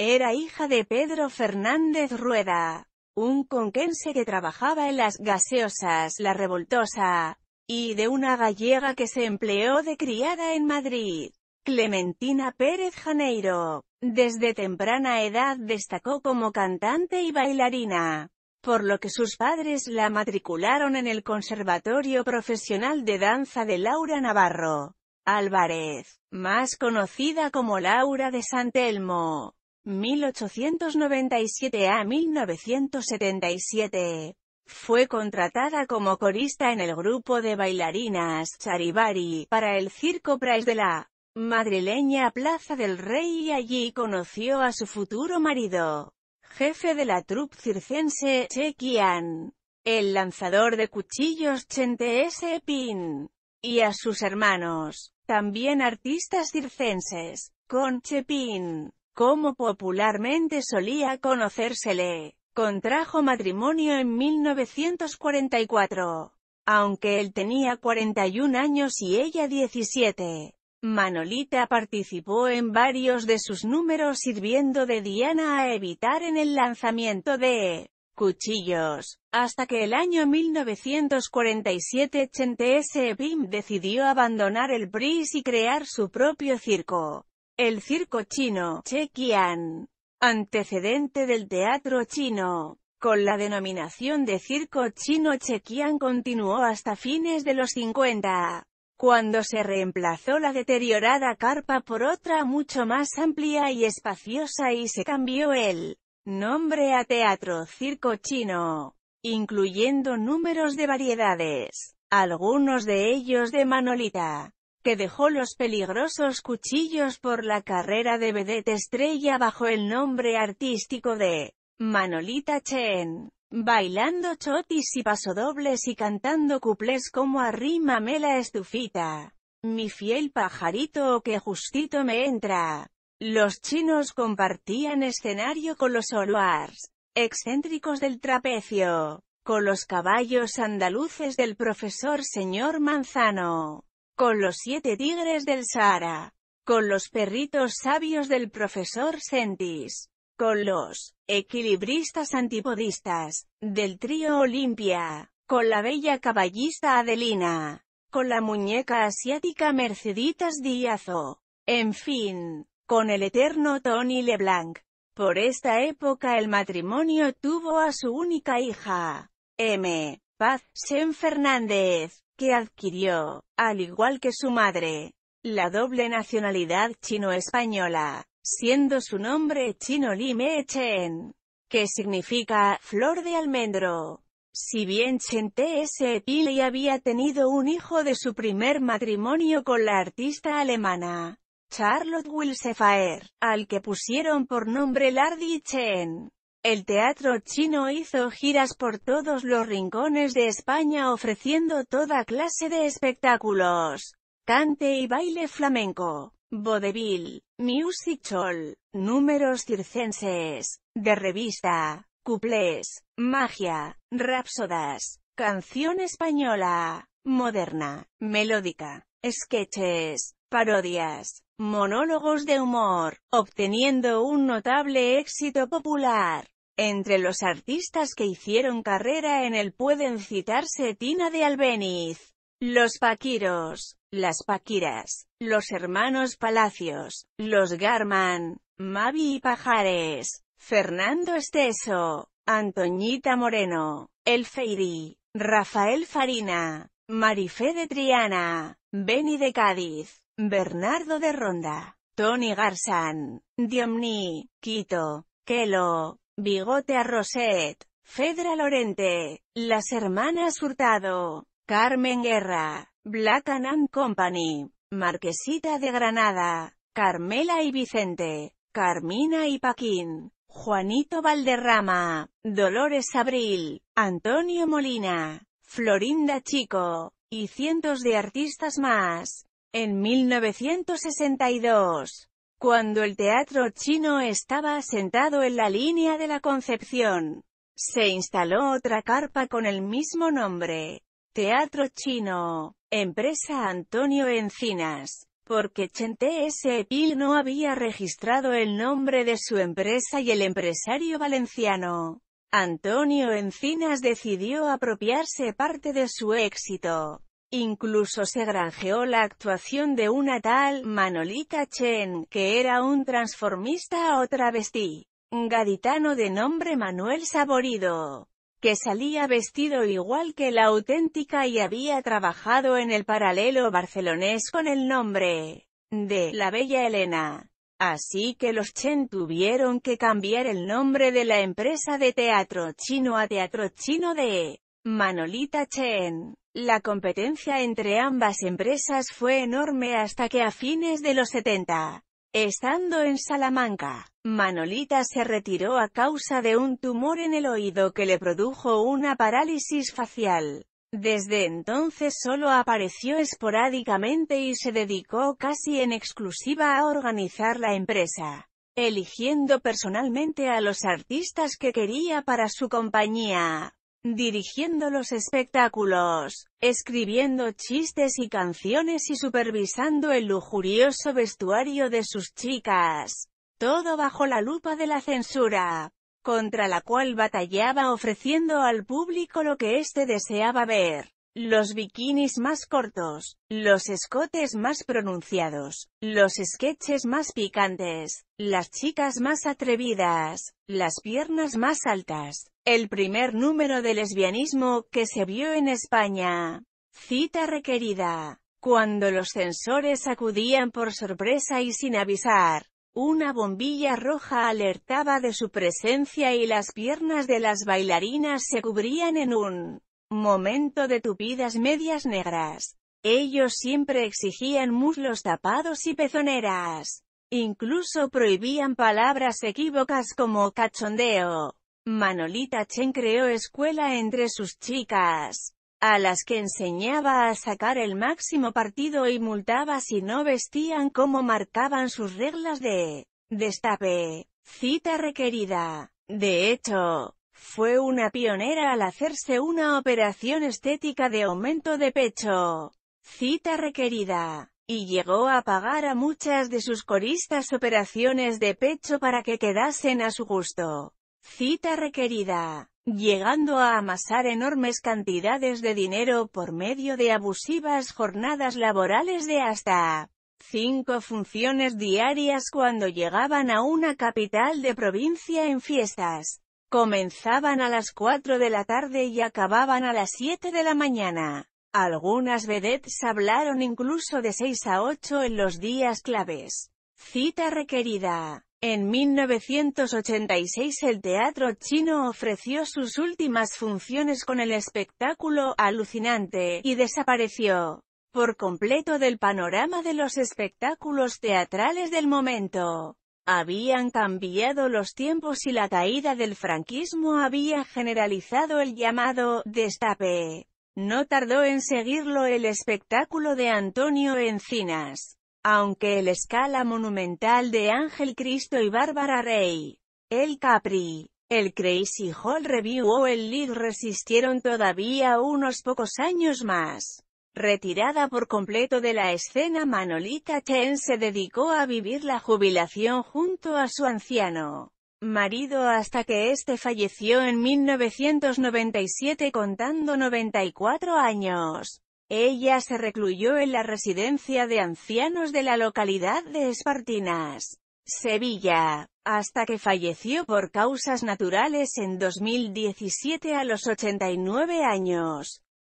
Era hija de Pedro Fernández Rueda, un conquense que trabajaba en las gaseosas La Revoltosa, y de una gallega que se empleó de criada en Madrid. Clementina Pérez Janeiro. Desde temprana edad destacó como cantante y bailarina, por lo que sus padres la matricularon en el Conservatorio Profesional de Danza de Laura Navarro Álvarez, más conocida como Laura de Santelmo. 1897 a 1977. Fue contratada como corista en el grupo de bailarinas Charivari, para el Circo Price de la madrileña Plaza del Rey y allí conoció a su futuro marido, jefe de la troupe circense Chequian, el lanzador de cuchillos Chente S. Pin, y a sus hermanos, también artistas circenses, con Chepin como popularmente solía conocérsele, contrajo matrimonio en 1944. Aunque él tenía 41 años y ella 17, Manolita participó en varios de sus números sirviendo de Diana a evitar en el lanzamiento de cuchillos, hasta que el año 1947 Chente S. decidió abandonar el BRIS y crear su propio circo. El circo chino, Chequian, antecedente del teatro chino, con la denominación de circo chino Chequian continuó hasta fines de los 50, cuando se reemplazó la deteriorada carpa por otra mucho más amplia y espaciosa y se cambió el nombre a teatro circo chino, incluyendo números de variedades, algunos de ellos de Manolita que dejó los peligrosos cuchillos por la carrera de vedette estrella bajo el nombre artístico de Manolita Chen, bailando chotis y pasodobles y cantando cuplés como Arrímame la estufita, mi fiel pajarito que justito me entra. Los chinos compartían escenario con los oluars, excéntricos del trapecio, con los caballos andaluces del profesor señor Manzano con los siete tigres del Sahara, con los perritos sabios del profesor Sentis, con los equilibristas antipodistas, del trío Olimpia, con la bella caballista Adelina, con la muñeca asiática Merceditas Díazo, en fin, con el eterno Tony Leblanc. Por esta época el matrimonio tuvo a su única hija, M. Paz, Shen Fernández, que adquirió, al igual que su madre, la doble nacionalidad chino-española, siendo su nombre chino Lime Chen, que significa «flor de almendro». Si bien Chen T.S. Pili había tenido un hijo de su primer matrimonio con la artista alemana, Charlotte Wilsefaer, al que pusieron por nombre Lardy Chen, el teatro chino hizo giras por todos los rincones de España ofreciendo toda clase de espectáculos. Cante y baile flamenco, vodevil, music hall, números circenses, de revista, cuplés, magia, rapsodas, canción española, moderna, melódica, sketches, parodias, monólogos de humor, obteniendo un notable éxito popular. Entre los artistas que hicieron carrera en el pueden citarse Tina de Albeniz, los Paquiros, las Paquiras, los hermanos Palacios, los Garman, Mavi y Pajares, Fernando Esteso, Antoñita Moreno, El Feiri, Rafael Farina, Marifé de Triana, Beni de Cádiz, Bernardo de Ronda, Tony Garzán, Diomni, Quito, Kelo, Bigote Arroset, Fedra Lorente, Las Hermanas Hurtado, Carmen Guerra, Black and Company, Marquesita de Granada, Carmela y Vicente, Carmina y Paquín, Juanito Valderrama, Dolores Abril, Antonio Molina, Florinda Chico, y cientos de artistas más. En 1962, cuando el teatro chino estaba asentado en la línea de la Concepción, se instaló otra carpa con el mismo nombre, Teatro Chino, empresa Antonio Encinas, porque Chente S. Pil no había registrado el nombre de su empresa y el empresario valenciano, Antonio Encinas decidió apropiarse parte de su éxito. Incluso se granjeó la actuación de una tal Manolita Chen, que era un transformista o vestí gaditano de nombre Manuel Saborido, que salía vestido igual que la auténtica y había trabajado en el paralelo barcelonés con el nombre de La Bella Elena. Así que los Chen tuvieron que cambiar el nombre de la empresa de teatro chino a Teatro Chino de Manolita Chen. La competencia entre ambas empresas fue enorme hasta que a fines de los 70, estando en Salamanca, Manolita se retiró a causa de un tumor en el oído que le produjo una parálisis facial. Desde entonces solo apareció esporádicamente y se dedicó casi en exclusiva a organizar la empresa, eligiendo personalmente a los artistas que quería para su compañía dirigiendo los espectáculos, escribiendo chistes y canciones y supervisando el lujurioso vestuario de sus chicas. Todo bajo la lupa de la censura, contra la cual batallaba ofreciendo al público lo que éste deseaba ver. Los bikinis más cortos, los escotes más pronunciados, los sketches más picantes, las chicas más atrevidas, las piernas más altas, el primer número de lesbianismo que se vio en España. Cita requerida. Cuando los censores acudían por sorpresa y sin avisar, una bombilla roja alertaba de su presencia y las piernas de las bailarinas se cubrían en un momento de tupidas medias negras. Ellos siempre exigían muslos tapados y pezoneras. Incluso prohibían palabras equívocas como cachondeo, Manolita Chen creó escuela entre sus chicas, a las que enseñaba a sacar el máximo partido y multaba si no vestían como marcaban sus reglas de destape, cita requerida. De hecho, fue una pionera al hacerse una operación estética de aumento de pecho, cita requerida, y llegó a pagar a muchas de sus coristas operaciones de pecho para que quedasen a su gusto. Cita requerida. Llegando a amasar enormes cantidades de dinero por medio de abusivas jornadas laborales de hasta cinco funciones diarias cuando llegaban a una capital de provincia en fiestas. Comenzaban a las 4 de la tarde y acababan a las 7 de la mañana. Algunas vedettes hablaron incluso de 6 a 8 en los días claves. Cita requerida. En 1986 el teatro chino ofreció sus últimas funciones con el espectáculo «Alucinante» y desapareció por completo del panorama de los espectáculos teatrales del momento. Habían cambiado los tiempos y la caída del franquismo había generalizado el llamado «destape». No tardó en seguirlo el espectáculo de Antonio Encinas, aunque el escala monumental de Ángel Cristo y Bárbara Rey, el Capri, el Crazy Hall Review o el League resistieron todavía unos pocos años más. Retirada por completo de la escena Manolita Chen se dedicó a vivir la jubilación junto a su anciano marido hasta que éste falleció en 1997 contando 94 años. Ella se recluyó en la residencia de ancianos de la localidad de Espartinas, Sevilla, hasta que falleció por causas naturales en 2017 a los 89 años.